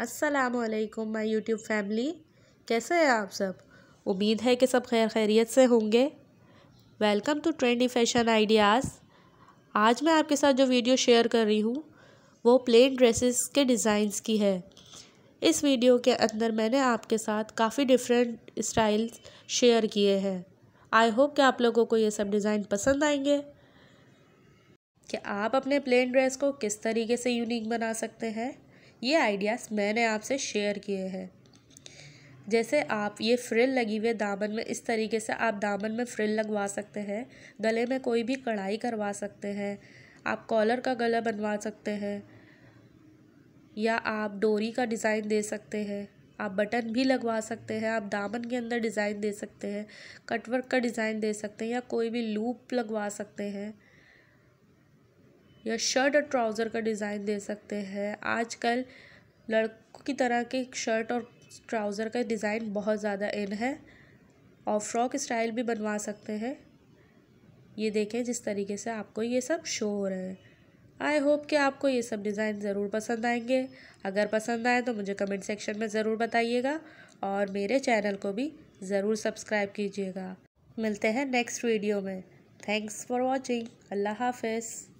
असलकम my YouTube family कैसे हैं आप सब उम्मीद है कि सब खैर खैरियत से होंगे welcome to trendy fashion ideas आज मैं आपके साथ जो वीडियो शेयर कर रही हूँ वो प्लेन ड्रेसेस के डिज़ाइंस की है इस वीडियो के अंदर मैंने आपके साथ काफ़ी डिफरेंट स्टाइल्स शेयर किए हैं आई होप कि आप लोगों को ये सब डिज़ाइन पसंद आएंगे कि आप अपने प्लेन ड्रेस को किस तरीके से यूनिक बना सकते हैं ये आइडियाज़ मैंने आपसे शेयर किए हैं जैसे आप ये फ्रिल लगी हुए दामन में इस तरीके से आप दामन में फ्रिल लगवा सकते हैं गले में कोई भी कढ़ाई करवा सकते हैं आप कॉलर का गला बनवा सकते हैं या आप डोरी का डिज़ाइन दे सकते हैं आप बटन भी लगवा सकते हैं आप दामन के अंदर डिज़ाइन दे सकते हैं कटवर्क का डिज़ाइन दे सकते हैं या कोई भी लूप लगवा सकते हैं या शर्ट और ट्राउज़र का डिज़ाइन दे सकते हैं आजकल लड़कों की तरह के शर्ट और ट्राउज़र का डिज़ाइन बहुत ज़्यादा इन है और फ्रॉक स्टाइल भी बनवा सकते हैं ये देखें जिस तरीके से आपको ये सब शो हो रहे हैं आई होप कि आपको ये सब डिज़ाइन ज़रूर पसंद आएंगे अगर पसंद आए तो मुझे कमेंट सेक्शन में ज़रूर बताइएगा और मेरे चैनल को भी ज़रूर सब्सक्राइब कीजिएगा मिलते हैं नेक्स्ट वीडियो में थैंक्स फॉर वॉचिंग अल्लाह हाफिज़